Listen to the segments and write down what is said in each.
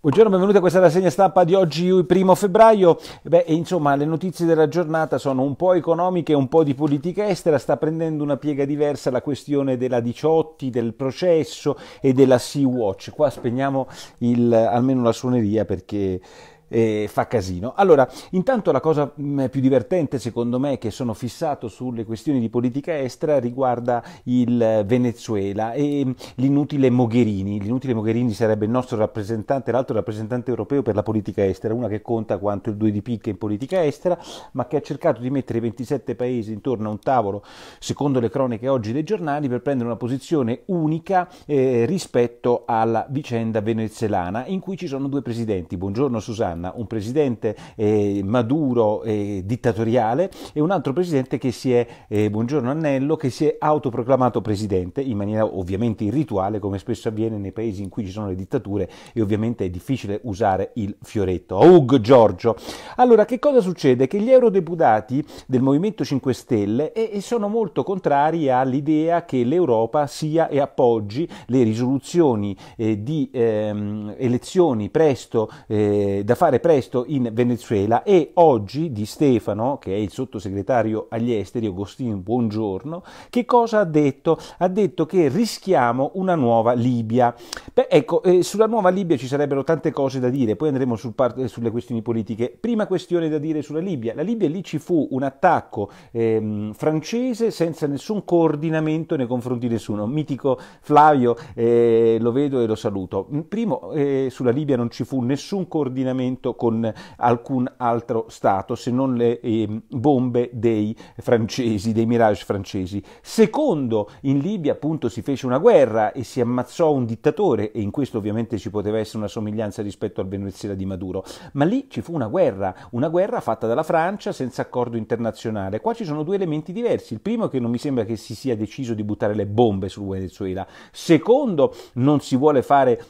Buongiorno, benvenuti a questa rassegna stampa di oggi, primo febbraio. Beh, insomma, le notizie della giornata sono un po' economiche, un po' di politica estera. Sta prendendo una piega diversa la questione della 18, del processo e della Sea-Watch. Qua spegniamo il, almeno la suoneria perché eh, fa casino. Allora, intanto la cosa mh, mm, più divertente secondo me che sono fissato sulle questioni di politica estera riguarda il Venezuela e mm, l'inutile Mogherini. L'inutile Mogherini sarebbe il nostro rappresentante, l'altro rappresentante europeo per la politica estera, una che conta quanto il 2 di picche in politica estera, ma che ha cercato di mettere i 27 paesi intorno a un tavolo, secondo le cronache oggi dei giornali, per prendere una posizione unica eh, rispetto alla vicenda venezuelana, in cui ci sono due presidenti. Buongiorno Susanna condanna, un presidente eh, Maduro eh, dittatoriale e un altro presidente che si è, eh, buongiorno Annello, che si è autoproclamato presidente in maniera ovviamente irrituale come spesso avviene nei paesi in cui ci sono le dittature e ovviamente è difficile usare il fioretto. Aug Giorgio! Allora che cosa succede? Che gli eurodeputati del Movimento 5 Stelle sono molto contrari all'idea che l'Europa sia e appoggi le risoluzioni eh, di ehm, elezioni presto eh, da fare fare presto in Venezuela e oggi di Stefano, che è il sottosegretario agli esteri, Agostino Buongiorno, che cosa ha detto? Ha detto che rischiamo una nuova Libia. Beh, ecco, eh, sulla nuova Libia ci sarebbero tante cose da dire, poi andremo sul part- sulle questioni politiche. Prima questione da dire sulla Libia. La Libia lì ci fu un attacco ehm, francese senza nessun coordinamento nei confronti di nessuno. Mitico Flavio, eh, lo vedo e lo saluto. Primo, eh, sulla Libia non ci fu nessun coordinamento confronto con alcun altro Stato se non le eh, bombe dei francesi, dei mirage francesi. Secondo, in Libia appunto si fece una guerra e si ammazzò un dittatore e in questo ovviamente ci poteva essere una somiglianza rispetto al Venezuela di Maduro, ma lì ci fu una guerra, una guerra fatta dalla Francia senza accordo internazionale. Qua ci sono due elementi diversi. Il primo è che non mi sembra che si sia deciso di buttare le bombe sul Venezuela. Secondo, non si vuole fare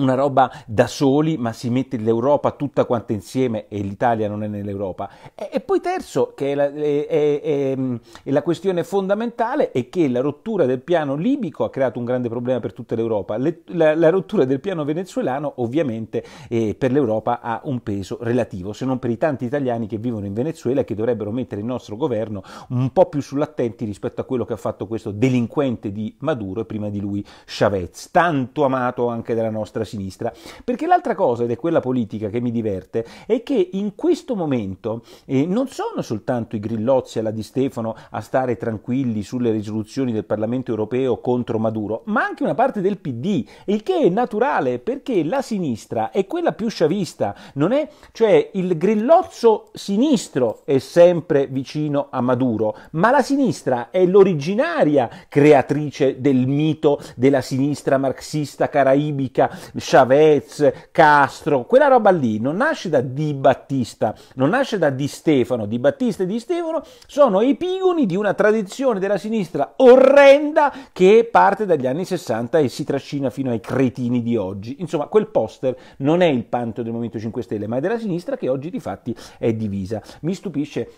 una roba da soli, ma si mette l'Europa tutta quanta insieme e l'Italia non è nell'Europa. E, e poi terzo, che è la, è, è, è la, questione fondamentale, è che la rottura del piano libico ha creato un grande problema per tutta l'Europa. Le, la, la, rottura del piano venezuelano ovviamente eh, per l'Europa ha un peso relativo, se non per i tanti italiani che vivono in Venezuela e che dovrebbero mettere il nostro governo un po' più sull'attenti rispetto a quello che ha fatto questo delinquente di Maduro e prima di lui Chavez, tanto amato anche dalla nostra sinistra. Perché l'altra cosa, ed è quella politica che mi diverte, è che in questo momento eh, non sono soltanto i grillozzi alla Di Stefano a stare tranquilli sulle risoluzioni del Parlamento europeo contro Maduro, ma anche una parte del PD, il che è naturale perché la sinistra è quella più sciavista, non è, cioè il grillozzo sinistro è sempre vicino a Maduro, ma la sinistra è l'originaria creatrice del mito della sinistra marxista caraibica Chavez, Castro, quella roba lì non nasce da Di Battista, non nasce da Di Stefano, Di Battista e Di Stefano sono epigoni di una tradizione della sinistra orrenda che parte dagli anni 60 e si trascina fino ai cretini di oggi. Insomma, quel poster non è il panto del Movimento 5 Stelle, ma è della sinistra che oggi di fatti è divisa. Mi stupisce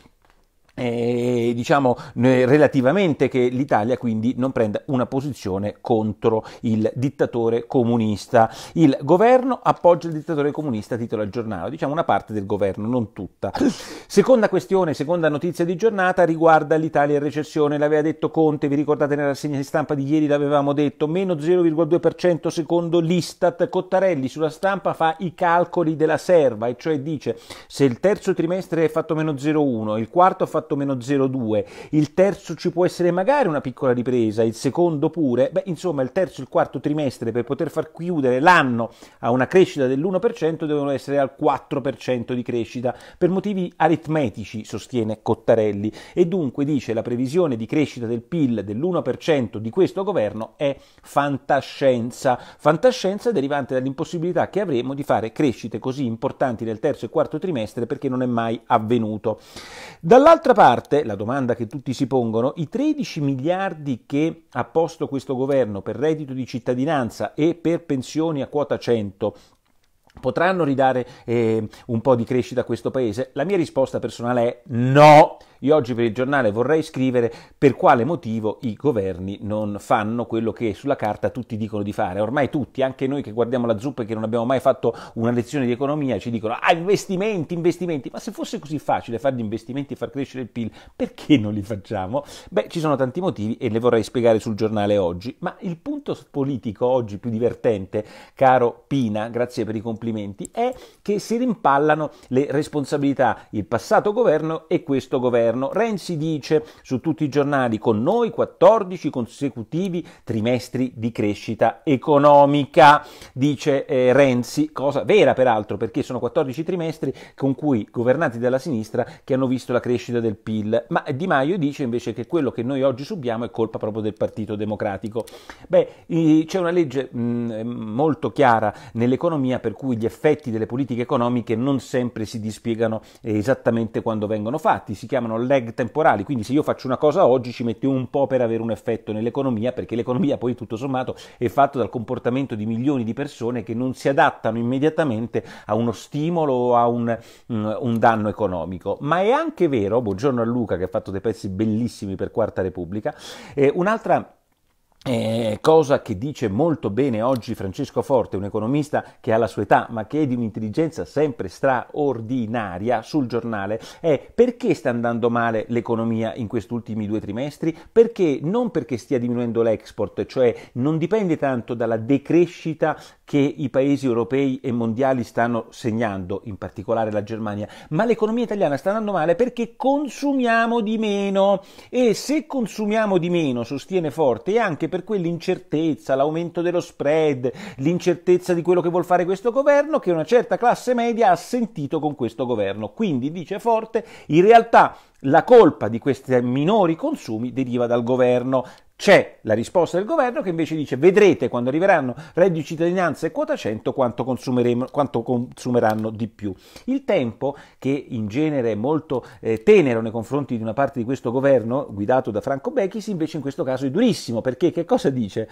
eh, diciamo relativamente che l'Italia quindi non prenda una posizione contro il dittatore comunista. Il governo appoggia il dittatore comunista, titolo il giornale, diciamo una parte del governo, non tutta. Seconda questione, seconda notizia di giornata riguarda l'Italia in recessione, l'aveva detto Conte, vi ricordate nella rassegna di stampa di ieri l'avevamo detto, meno 0,2% secondo l'Istat, Cottarelli sulla stampa fa i calcoli della serva e cioè dice se il terzo trimestre è fatto meno 0,1, il quarto ha fatto fatto meno 0,2, il terzo ci può essere magari una piccola ripresa, il secondo pure, beh insomma il terzo e il quarto trimestre per poter far chiudere l'anno a una crescita dell'1% devono essere al 4% di crescita, per motivi aritmetici sostiene Cottarelli e dunque dice la previsione di crescita del PIL dell'1% di questo governo è fantascienza, fantascienza derivante dall'impossibilità che avremo di fare crescite così importanti nel terzo e quarto trimestre perché non è mai avvenuto. Dall'altra D'altra parte, la domanda che tutti si pongono, i 13 miliardi che ha posto questo governo per reddito di cittadinanza e per pensioni a quota 100 Potranno ridare eh, un po' di crescita a questo paese? La mia risposta personale è no. Io oggi per il giornale vorrei scrivere per quale motivo i governi non fanno quello che sulla carta tutti dicono di fare. Ormai tutti, anche noi che guardiamo la zuppa e che non abbiamo mai fatto una lezione di economia, ci dicono ah investimenti, investimenti. Ma se fosse così facile fare gli investimenti e far crescere il PIL, perché non li facciamo? Beh, ci sono tanti motivi e le vorrei spiegare sul giornale oggi. Ma il punto politico oggi più divertente, caro Pina, grazie per i complimenti complimenti è che si rimpallano le responsabilità il passato governo e questo governo. Renzi dice su tutti i giornali con noi 14 consecutivi trimestri di crescita economica, dice eh, Renzi, cosa vera peraltro perché sono 14 trimestri con cui governati dalla sinistra che hanno visto la crescita del PIL, ma Di Maio dice invece che quello che noi oggi subiamo è colpa proprio del Partito Democratico. Beh, c'è una legge mh, molto chiara nell'economia per cui cui gli effetti delle politiche economiche non sempre si dispiegano eh, esattamente quando vengono fatti, si chiamano lag temporali, quindi se io faccio una cosa oggi ci metto un po' per avere un effetto nell'economia, perché l'economia poi tutto sommato è fatta dal comportamento di milioni di persone che non si adattano immediatamente a uno stimolo o a un, mm, un danno economico. Ma è anche vero, buongiorno a Luca che ha fatto dei pezzi bellissimi per Quarta Repubblica, eh, un'altra eh, cosa che dice molto bene oggi Francesco Forte, un economista che ha la sua età ma che è di un'intelligenza sempre straordinaria sul giornale, è perché sta andando male l'economia in questi ultimi due trimestri? Perché non perché stia diminuendo l'export, cioè non dipende tanto dalla decrescita che i paesi europei e mondiali stanno segnando, in particolare la Germania, ma l'economia italiana sta andando male perché consumiamo di meno e se consumiamo di meno, sostiene Forte, è anche per quell'incertezza, l'aumento dello spread, l'incertezza di quello che vuol fare questo governo che una certa classe media ha sentito con questo governo. Quindi, dice Forte, in realtà la colpa di questi minori consumi deriva dal governo c'è la risposta del governo che invece dice vedrete quando arriveranno reddito cittadinanza e quota 100 quanto, quanto consumeranno di più. Il tempo, che in genere è molto eh, tenero nei confronti di una parte di questo governo guidato da Franco Becchis, invece in questo caso è durissimo perché che cosa dice?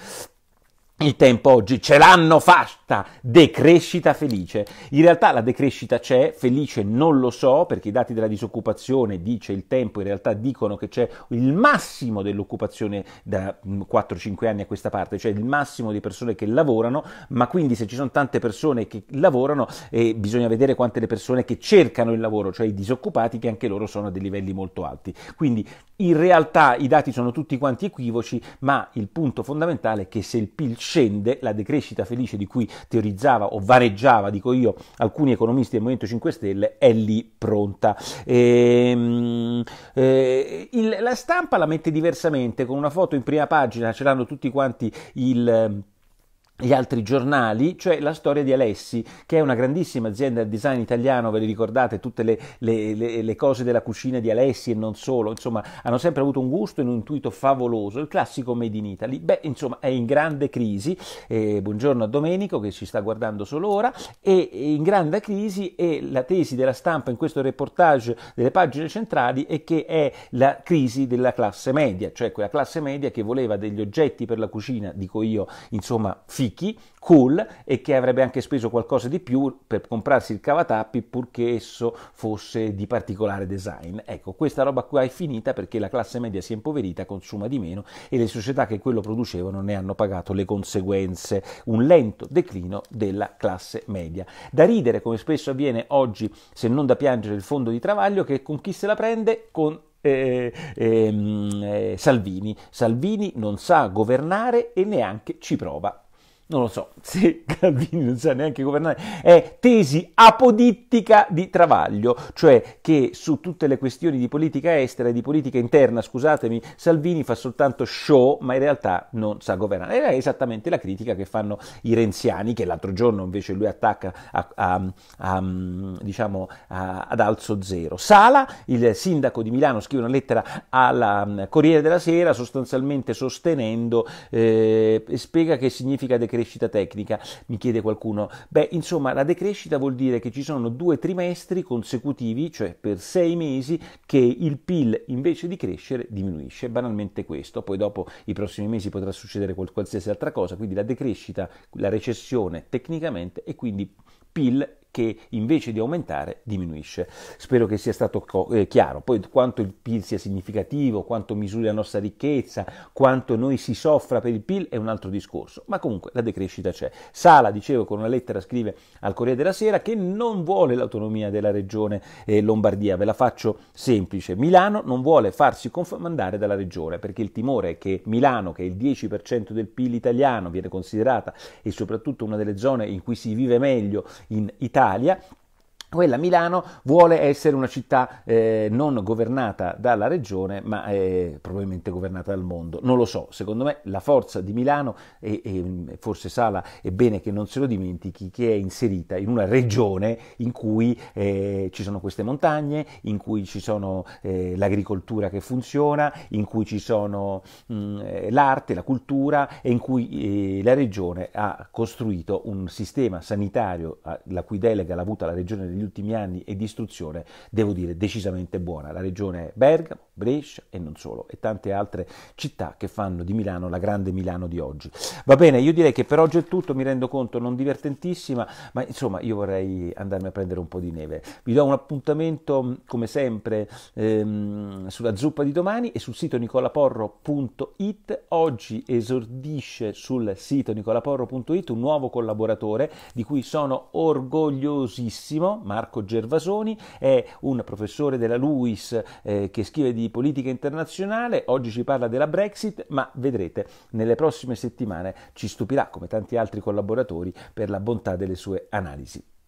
Il tempo oggi ce l'hanno fatto! fatta decrescita felice. In realtà la decrescita c'è, felice non lo so, perché i dati della disoccupazione, dice il tempo, in realtà dicono che c'è il massimo dell'occupazione da 4-5 mm, anni a questa parte, cioè il massimo di persone che lavorano, ma quindi se ci sono tante persone che lavorano eh, bisogna vedere quante le persone che cercano il lavoro, cioè i disoccupati, che anche loro sono a dei livelli molto alti. Quindi in realtà i dati sono tutti quanti equivoci, ma il punto fondamentale è che se il PIL scende, la decrescita felice di cui teorizzava o vareggiava, dico io, alcuni economisti del Movimento 5 Stelle, è lì pronta. E, ehm, eh, il, la stampa la mette diversamente, con una foto in prima pagina, ce l'hanno tutti quanti il gli altri giornali, cioè la storia di Alessi, che è una grandissima azienda di design italiano, ve le ricordate tutte le, le, le, le, cose della cucina di Alessi e non solo, insomma hanno sempre avuto un gusto e un intuito favoloso, il classico Made in Italy, beh insomma è in grande crisi, eh, buongiorno a Domenico che ci sta guardando solo ora, è in grande crisi e la tesi della stampa in questo reportage delle pagine centrali è che è la crisi della classe media, cioè quella classe media che voleva degli oggetti per la cucina, dico io, insomma figli fichi, cool e che avrebbe anche speso qualcosa di più per comprarsi il cavatappi purché esso fosse di particolare design. Ecco, questa roba qua è finita perché la classe media si è impoverita, consuma di meno e le società che quello producevano ne hanno pagato le conseguenze, un lento declino della classe media. Da ridere, come spesso avviene oggi, se non da piangere il fondo di Travaglio che con chi se la prende con eh, eh, eh, Salvini. Salvini non sa governare e neanche ci prova non lo so se Calvini non sa neanche governare, è tesi apodittica di Travaglio, cioè che su tutte le questioni di politica estera e di politica interna, scusatemi, Salvini fa soltanto show, ma in realtà non sa governare. Ed è esattamente la critica che fanno i renziani, che l'altro giorno invece lui attacca a, a, a, diciamo, ad alzo zero. Sala, il sindaco di Milano, scrive una lettera al mm, Corriere della Sera, sostanzialmente sostenendo, eh, spiega che significa decretare decrescita tecnica, mi chiede qualcuno. Beh, insomma, la decrescita vuol dire che ci sono due trimestri consecutivi, cioè per sei mesi, che il PIL invece di crescere diminuisce. Banalmente questo. Poi dopo i prossimi mesi potrà succedere qualsiasi altra cosa, quindi la decrescita, la recessione tecnicamente e quindi PIL che invece di aumentare diminuisce. Spero che sia stato eh, chiaro. Poi quanto il PIL sia significativo, quanto misuri la nostra ricchezza, quanto noi si soffra per il PIL è un altro discorso, ma comunque la decrescita c'è. Sala, dicevo, con una lettera scrive al Corriere della Sera che non vuole l'autonomia della regione eh, Lombardia, ve la faccio semplice. Milano non vuole farsi confamandare dalla regione perché il timore è che Milano, che è il 10% del PIL italiano, viene considerata e soprattutto una delle zone in cui si vive meglio in Italia, Italia quella Milano vuole essere una città eh, non governata dalla regione, ma eh, probabilmente governata dal mondo. Non lo so, secondo me la forza di Milano, e, forse Sala è bene che non se lo dimentichi, che è inserita in una regione in cui eh, ci sono queste montagne, in cui ci sono eh, l'agricoltura che funziona, in cui ci sono mh, mm, eh, l'arte, la cultura e in cui eh, la regione ha costruito un sistema sanitario la cui delega l'ha avuta la regione di negli ultimi anni e di istruzione, devo dire, decisamente buona. La regione Bergamo, Brescia e non solo, e tante altre città che fanno di Milano la grande Milano di oggi. Va bene, io direi che per oggi è tutto, mi rendo conto, non divertentissima, ma insomma io vorrei andarmi a prendere un po' di neve. Vi do un appuntamento, mm, come sempre, ehm, sulla zuppa di domani e sul sito nicolaporro.it. Oggi esordisce sul sito nicolaporro.it un nuovo collaboratore di cui sono orgogliosissimo, Marco Gervasoni, è un professore della LUIS eh, che scrive di politica internazionale, oggi ci parla della Brexit, ma vedrete nelle prossime settimane ci stupirà come tanti altri collaboratori per la bontà delle sue analisi.